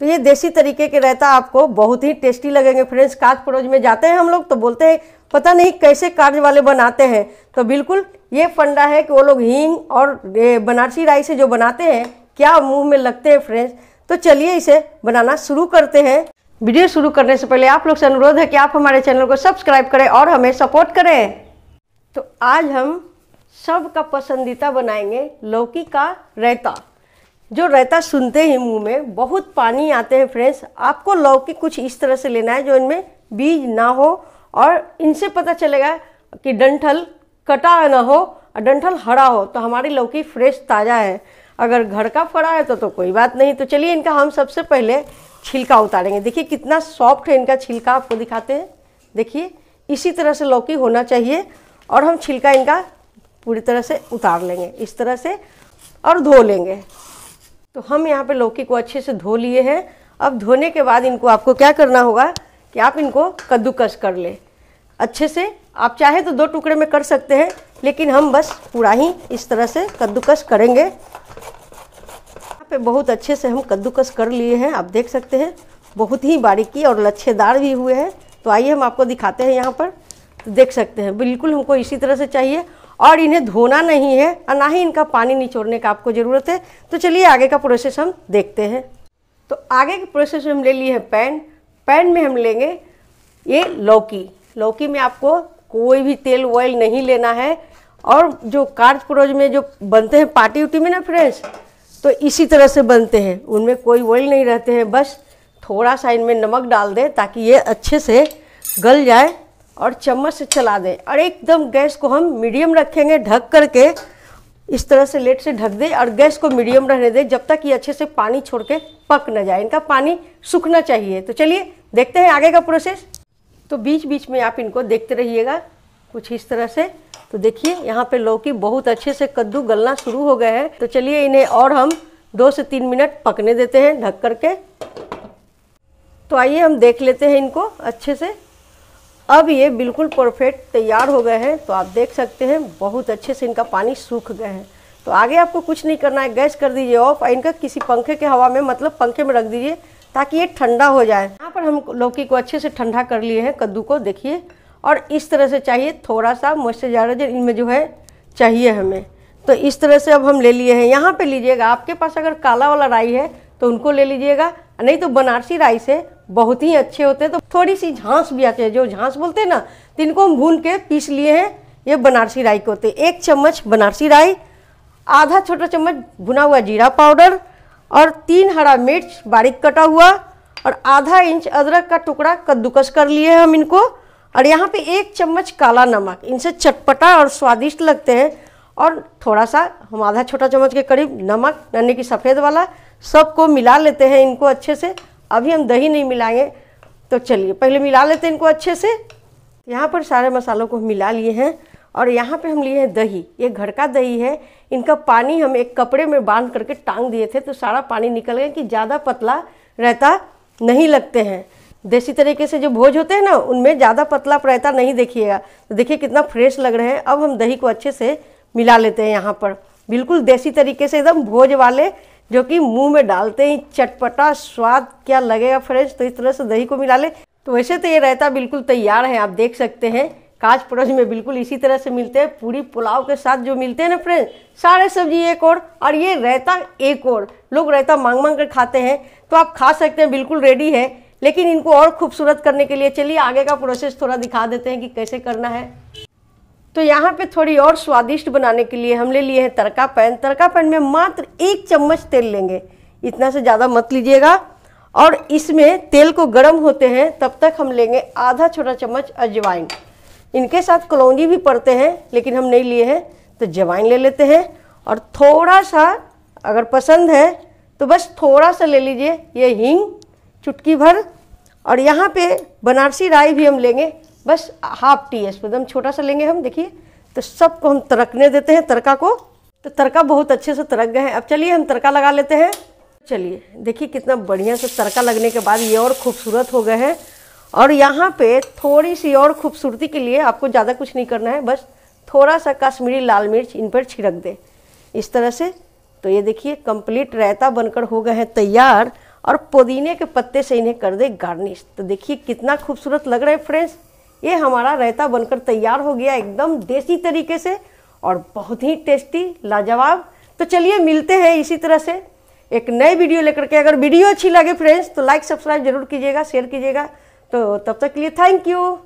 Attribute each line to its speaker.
Speaker 1: तो ये देसी तरीके के रहता आपको बहुत ही टेस्टी लगेंगे फ्रेंड्स काज परोज में जाते हैं हम लोग तो बोलते हैं पता नहीं कैसे कार्ज वाले बनाते हैं तो बिल्कुल ये फंडा है कि वो लोग हींग और बनारसी राई से जो बनाते हैं क्या मुंह में लगते हैं फ्रेंड्स तो चलिए इसे बनाना शुरू करते हैं वीडियो शुरू करने से पहले आप लोग से अनुरोध है कि आप हमारे चैनल को सब्सक्राइब करें और हमें सपोर्ट करें तो आज हम सबका पसंदीदा बनाएंगे लौकी का रायता जो रहता सुनते ही मुंह में बहुत पानी आते हैं फ्रेंड्स आपको लौकी कुछ इस तरह से लेना है जो इनमें बीज ना हो और इनसे पता चलेगा कि डंठल कटा ना हो और डंठल हरा हो तो हमारी लौकी फ्रेश ताज़ा है अगर घर का फड़ा है तो तो कोई बात नहीं तो चलिए इनका हम सबसे पहले छिलका उतारेंगे देखिए कितना सॉफ्ट है इनका छिलका आपको दिखाते हैं देखिए इसी तरह से लौकी होना चाहिए और हम छिलका इनका पूरी तरह से उतार लेंगे इस तरह से और धो लेंगे तो हम यहाँ पे लौकी को अच्छे से धो लिए हैं अब धोने के बाद इनको आपको क्या करना होगा कि आप इनको कद्दूकस कर ले अच्छे से आप चाहे तो दो टुकड़े में कर सकते हैं लेकिन हम बस पूरा ही इस तरह से कद्दूकस करेंगे यहाँ पे बहुत अच्छे से हम कद्दूकस कर लिए हैं आप देख सकते हैं बहुत ही बारीकी और लच्छेदार भी हुए हैं तो आइए हम आपको दिखाते हैं यहाँ पर तो देख सकते हैं बिल्कुल हमको इसी तरह से चाहिए और इन्हें धोना नहीं है और ना ही इनका पानी निचोड़ने का आपको ज़रूरत है तो चलिए आगे का प्रोसेस हम देखते हैं तो आगे के प्रोसेस में हम ले लिए हैं पैन पैन में हम लेंगे ये लौकी लौकी में आपको कोई भी तेल ऑयल नहीं लेना है और जो कार्ज प्रोज में जो बनते हैं पार्टी उटी में ना फ्रेंड्स तो इसी तरह से बनते हैं उनमें कोई ऑयल नहीं रहते हैं बस थोड़ा सा इनमें नमक डाल दें ताकि ये अच्छे से गल जाए और चम्मच से चला दें और एकदम गैस को हम मीडियम रखेंगे ढक करके इस तरह से लेट से ढक दें और गैस को मीडियम रहने दें जब तक ये अच्छे से पानी छोड़ के पक ना जाए इनका पानी सूखना चाहिए तो चलिए देखते हैं आगे का प्रोसेस तो बीच बीच में आप इनको देखते रहिएगा कुछ इस तरह से तो देखिए यहाँ पे लौकी बहुत अच्छे से कद्दू गलना शुरू हो गए हैं तो चलिए इन्हें और हम दो से तीन मिनट पकने देते हैं ढक करके तो आइए हम देख लेते हैं इनको अच्छे से अब ये बिल्कुल परफेक्ट तैयार हो गए हैं तो आप देख सकते हैं बहुत अच्छे से इनका पानी सूख गए हैं तो आगे आपको कुछ नहीं करना है गैस कर दीजिए ऑफ और इनका किसी पंखे के हवा में मतलब पंखे में रख दीजिए ताकि ये ठंडा हो जाए यहाँ पर हम लौकी को अच्छे से ठंडा कर लिए हैं कद्दू को देखिए और इस तरह से चाहिए थोड़ा सा मॉइस्चराइजर इनमें जो है चाहिए हमें तो इस तरह से अब हम ले लिए हैं यहाँ पर लीजिएगा आपके पास अगर काला वाला राई है तो उनको ले लीजिएगा नहीं तो बनारसी राई से बहुत ही अच्छे होते हैं तो थोड़ी सी झांस भी आती है जो झांस बोलते हैं ना तो इनको हम भून के पीस लिए हैं ये बनारसी राई के होते एक चम्मच बनारसी राई आधा छोटा चम्मच भुना हुआ जीरा पाउडर और तीन हरा मिर्च बारीक कटा हुआ और आधा इंच अदरक का टुकड़ा कद्दूकस कर लिए हैं हम इनको और यहाँ पे एक चम्मच काला नमक इनसे चटपटा और स्वादिष्ट लगते हैं और थोड़ा सा हम आधा छोटा चम्मच के करीब नमक यानी कि सफ़ेद वाला सबको मिला लेते हैं इनको अच्छे से अभी हम दही नहीं मिलाएंगे तो चलिए पहले मिला लेते हैं इनको अच्छे से यहाँ पर सारे मसालों को मिला लिए हैं और यहाँ पे हम लिए हैं दही ये घर का दही है इनका पानी हम एक कपड़े में बांध करके टांग दिए थे तो सारा पानी निकल गया कि ज़्यादा पतला रहता नहीं लगते हैं देसी तरीके से जो भोज होते हैं ना उनमें ज़्यादा पतला रहता नहीं देखिएगा तो देखिए कितना फ्रेश लग रहे हैं अब हम दही को अच्छे से मिला लेते हैं यहाँ पर बिल्कुल देसी तरीके से एकदम भोज वाले जो कि मुंह में डालते ही चटपटा स्वाद क्या लगेगा फ्रेंड्स तो इस तरह से दही को मिला ले तो वैसे तो ये रहता बिल्कुल तैयार है आप देख सकते हैं काज पड़ोस में बिल्कुल इसी तरह से मिलते हैं पूरी पुलाव के साथ जो मिलते हैं ना फ्रेंड्स सारे सब्जी एक और और ये रहता एक और लोग रहता मांग मांग कर खाते हैं तो आप खा सकते हैं बिल्कुल रेडी है लेकिन इनको और खूबसूरत करने के लिए चलिए आगे का प्रोसेस थोड़ा दिखा देते हैं कि कैसे करना है तो यहाँ पे थोड़ी और स्वादिष्ट बनाने के लिए हमने लिए हैं तड़का पैन तड़का पैन में मात्र एक चम्मच तेल लेंगे इतना से ज़्यादा मत लीजिएगा और इसमें तेल को गर्म होते हैं तब तक हम लेंगे आधा छोटा चम्मच अजवाइन इनके साथ कलौजी भी पड़ते हैं लेकिन हम नहीं लिए हैं तो जवाइन ले लेते हैं और थोड़ा सा अगर पसंद है तो बस थोड़ा सा ले लीजिए ये हींग चुटकी भर और यहाँ पे बनारसी राई भी हम लेंगे बस हाफ टी स्पून एकदम छोटा सा लेंगे हम देखिए तो सबको हम तरकने देते हैं तड़का को तो तड़का बहुत अच्छे से तरक गए हैं अब चलिए हम तड़का लगा लेते हैं चलिए देखिए कितना बढ़िया से तड़का लगने के बाद ये और खूबसूरत हो गए हैं और यहाँ पे थोड़ी सी और खूबसूरती के लिए आपको ज़्यादा कुछ नहीं करना है बस थोड़ा सा कश्मीरी लाल मिर्च इन पर छिड़क दे इस तरह से तो ये देखिए कंप्लीट रायता बनकर हो गए हैं तैयार और पुदीने के पत्ते से इन्हें कर दे गार्निश तो देखिए कितना खूबसूरत लग रहा है फ्रेंड्स ये हमारा रायता बनकर तैयार हो गया एकदम देसी तरीके से और बहुत ही टेस्टी लाजवाब तो चलिए मिलते हैं इसी तरह से एक नए वीडियो लेकर के अगर वीडियो अच्छी लगे फ्रेंड्स तो लाइक सब्सक्राइब जरूर कीजिएगा शेयर कीजिएगा तो तब तक के लिए थैंक यू